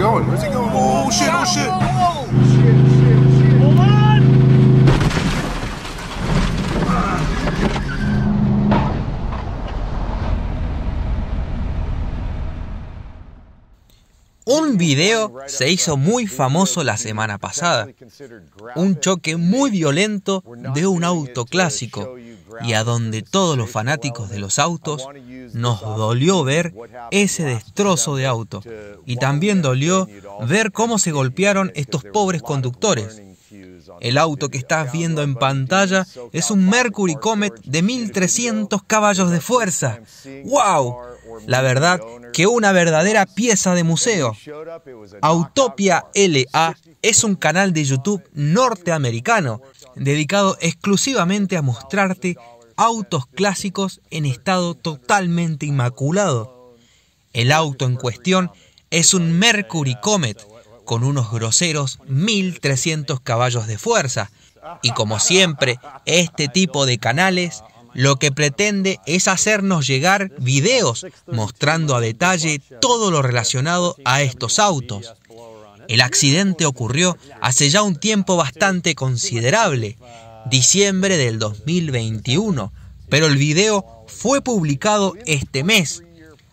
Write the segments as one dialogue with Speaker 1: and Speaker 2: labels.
Speaker 1: going? Where's he going? Oh shit, oh shit. video se hizo muy famoso la semana pasada. Un choque muy violento de un auto clásico y a donde todos los fanáticos de los autos nos dolió ver ese destrozo de auto. Y también dolió ver cómo se golpearon estos pobres conductores. El auto que estás viendo en pantalla es un Mercury Comet de 1300 caballos de fuerza. ¡Wow! La verdad que una verdadera pieza de museo. Autopia LA es un canal de YouTube norteamericano dedicado exclusivamente a mostrarte autos clásicos en estado totalmente inmaculado. El auto en cuestión es un Mercury Comet, con unos groseros 1.300 caballos de fuerza. Y como siempre, este tipo de canales lo que pretende es hacernos llegar videos mostrando a detalle todo lo relacionado a estos autos. El accidente ocurrió hace ya un tiempo bastante considerable, diciembre del 2021, pero el video fue publicado este mes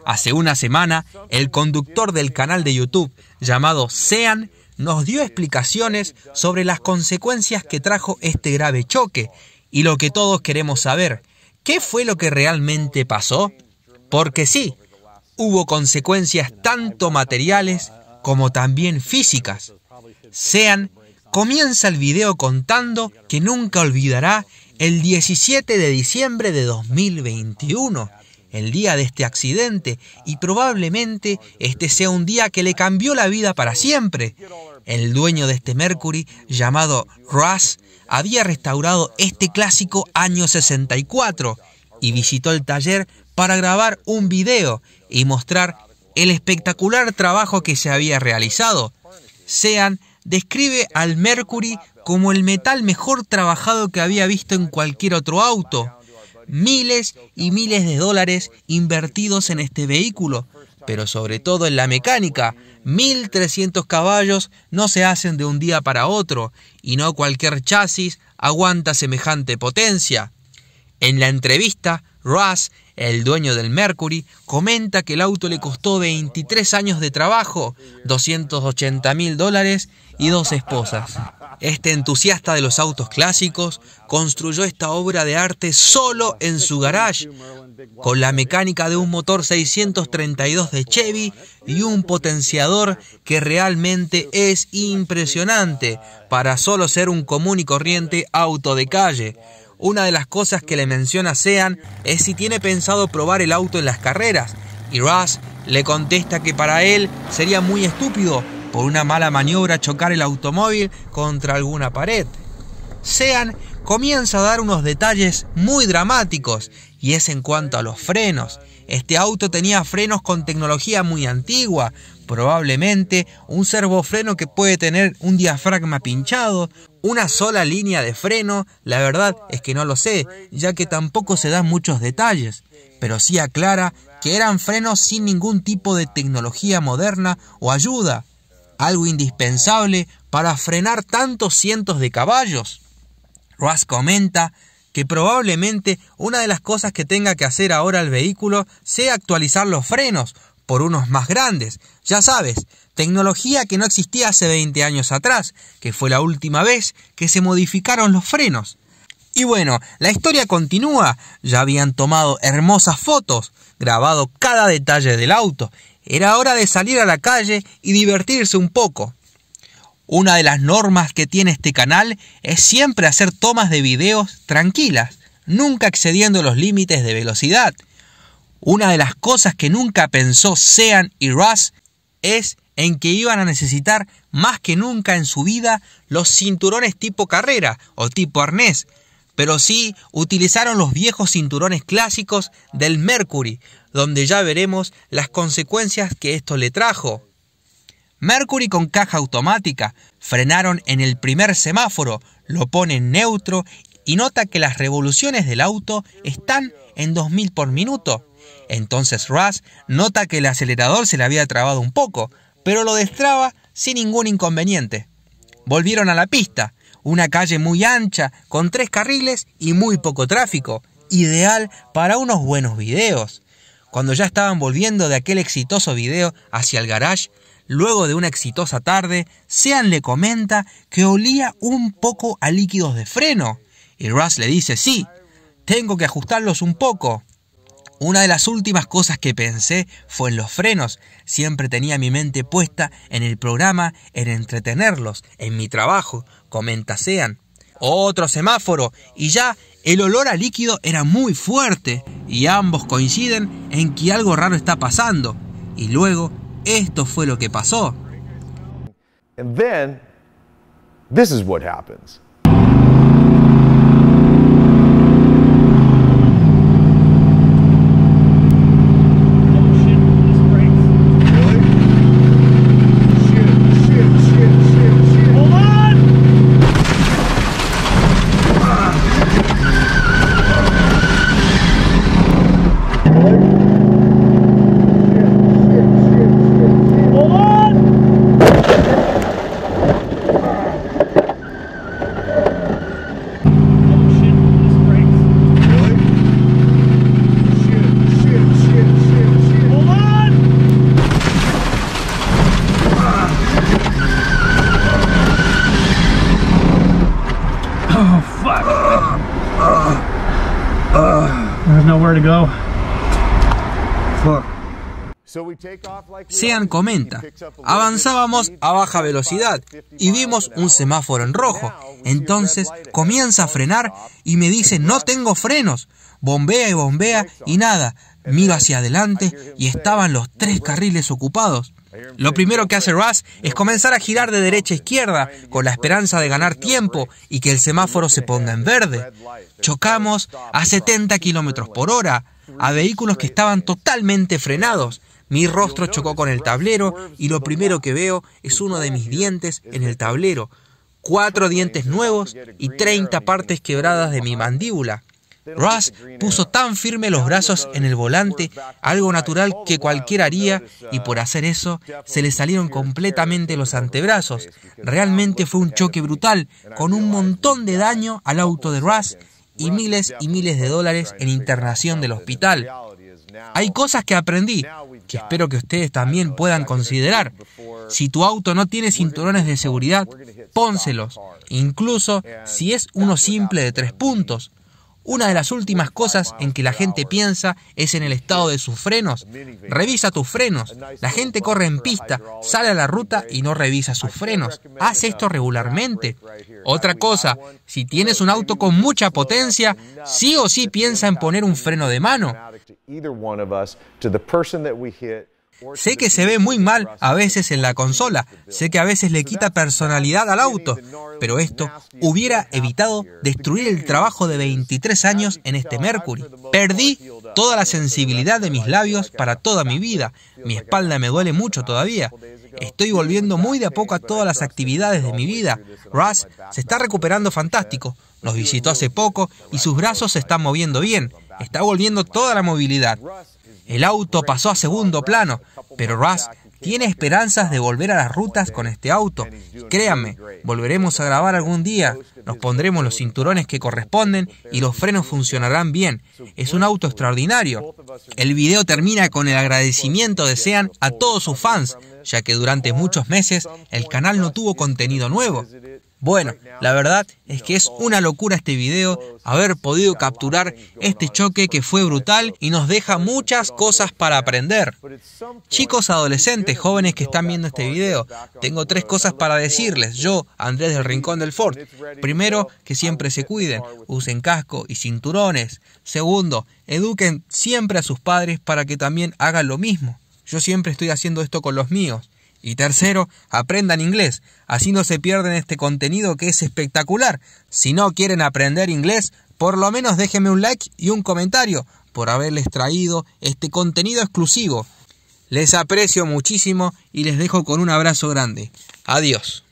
Speaker 1: Hace una semana, el conductor del canal de YouTube llamado Sean nos dio explicaciones sobre las consecuencias que trajo este grave choque y lo que todos queremos saber, ¿qué fue lo que realmente pasó? Porque sí, hubo consecuencias tanto materiales como también físicas. Sean comienza el video contando que nunca olvidará el 17 de diciembre de 2021, el día de este accidente y probablemente este sea un día que le cambió la vida para siempre. El dueño de este Mercury, llamado Russ, había restaurado este clásico año 64 y visitó el taller para grabar un video y mostrar el espectacular trabajo que se había realizado. Sean describe al Mercury como el metal mejor trabajado que había visto en cualquier otro auto miles y miles de dólares invertidos en este vehículo, pero sobre todo en la mecánica. 1300 caballos no se hacen de un día para otro y no cualquier chasis aguanta semejante potencia. En la entrevista, Russ, el dueño del Mercury, comenta que el auto le costó 23 años de trabajo, 280 mil dólares y dos esposas. Este entusiasta de los autos clásicos construyó esta obra de arte solo en su garage, con la mecánica de un motor 632 de Chevy y un potenciador que realmente es impresionante para solo ser un común y corriente auto de calle una de las cosas que le menciona Sean es si tiene pensado probar el auto en las carreras, y Russ le contesta que para él sería muy estúpido por una mala maniobra chocar el automóvil contra alguna pared. Sean comienza a dar unos detalles muy dramáticos, y es en cuanto a los frenos, este auto tenía frenos con tecnología muy antigua, probablemente un servofreno que puede tener un diafragma pinchado, una sola línea de freno, la verdad es que no lo sé, ya que tampoco se dan muchos detalles, pero sí aclara que eran frenos sin ningún tipo de tecnología moderna o ayuda, algo indispensable para frenar tantos cientos de caballos. Ross comenta que probablemente una de las cosas que tenga que hacer ahora el vehículo sea actualizar los frenos por unos más grandes. Ya sabes, tecnología que no existía hace 20 años atrás, que fue la última vez que se modificaron los frenos. Y bueno, la historia continúa. Ya habían tomado hermosas fotos, grabado cada detalle del auto. Era hora de salir a la calle y divertirse un poco. Una de las normas que tiene este canal es siempre hacer tomas de videos tranquilas, nunca excediendo los límites de velocidad. Una de las cosas que nunca pensó Sean y Russ es en que iban a necesitar más que nunca en su vida los cinturones tipo carrera o tipo arnés, pero sí utilizaron los viejos cinturones clásicos del Mercury, donde ya veremos las consecuencias que esto le trajo. Mercury con caja automática, frenaron en el primer semáforo, lo ponen neutro y nota que las revoluciones del auto están en 2000 por minuto. Entonces Russ nota que el acelerador se le había trabado un poco, pero lo destraba sin ningún inconveniente. Volvieron a la pista, una calle muy ancha, con tres carriles y muy poco tráfico, ideal para unos buenos videos. Cuando ya estaban volviendo de aquel exitoso video hacia el garage, Luego de una exitosa tarde, Sean le comenta que olía un poco a líquidos de freno. Y Russ le dice, sí, tengo que ajustarlos un poco. Una de las últimas cosas que pensé fue en los frenos. Siempre tenía mi mente puesta en el programa, en entretenerlos, en mi trabajo, comenta Sean. Otro semáforo, y ya el olor a líquido era muy fuerte, y ambos coinciden en que algo raro está pasando. Y luego esto fue lo que pasó. And then, this is what happens. Sean comenta, avanzábamos a baja velocidad y vimos un semáforo en rojo. Entonces comienza a frenar y me dice, no tengo frenos. Bombea y bombea y nada. Miro hacia adelante y estaban los tres carriles ocupados. Lo primero que hace Russ es comenzar a girar de derecha a izquierda con la esperanza de ganar tiempo y que el semáforo se ponga en verde. Chocamos a 70 kilómetros por hora a vehículos que estaban totalmente frenados. Mi rostro chocó con el tablero y lo primero que veo es uno de mis dientes en el tablero, cuatro dientes nuevos y 30 partes quebradas de mi mandíbula. Russ puso tan firme los brazos en el volante, algo natural que cualquiera haría, uh, y por hacer eso se le salieron completamente los antebrazos. Realmente fue un choque brutal, con un montón de daño al auto de Russ y miles y miles de dólares en internación del hospital. Hay cosas que aprendí, que espero que ustedes también puedan considerar. Si tu auto no tiene cinturones de seguridad, pónselos, incluso si es uno simple de tres puntos. Una de las últimas cosas en que la gente piensa es en el estado de sus frenos. Revisa tus frenos. La gente corre en pista, sale a la ruta y no revisa sus frenos. Haz esto regularmente. Otra cosa, si tienes un auto con mucha potencia, sí o sí piensa en poner un freno de mano. Sé que se ve muy mal a veces en la consola, sé que a veces le quita personalidad al auto, pero esto hubiera evitado destruir el trabajo de 23 años en este Mercury. Perdí toda la sensibilidad de mis labios para toda mi vida, mi espalda me duele mucho todavía. Estoy volviendo muy de a poco a todas las actividades de mi vida. Russ se está recuperando fantástico, nos visitó hace poco y sus brazos se están moviendo bien, está volviendo toda la movilidad. El auto pasó a segundo plano, pero Russ tiene esperanzas de volver a las rutas con este auto. Créame, créanme, volveremos a grabar algún día, nos pondremos los cinturones que corresponden y los frenos funcionarán bien. Es un auto extraordinario. El video termina con el agradecimiento de Sean a todos sus fans, ya que durante muchos meses el canal no tuvo contenido nuevo. Bueno, la verdad es que es una locura este video, haber podido capturar este choque que fue brutal y nos deja muchas cosas para aprender. Chicos adolescentes, jóvenes que están viendo este video, tengo tres cosas para decirles. Yo, Andrés del Rincón del Ford. Primero, que siempre se cuiden, usen casco y cinturones. Segundo, eduquen siempre a sus padres para que también hagan lo mismo. Yo siempre estoy haciendo esto con los míos. Y tercero, aprendan inglés. Así no se pierden este contenido que es espectacular. Si no quieren aprender inglés, por lo menos déjenme un like y un comentario por haberles traído este contenido exclusivo. Les aprecio muchísimo y les dejo con un abrazo grande. Adiós.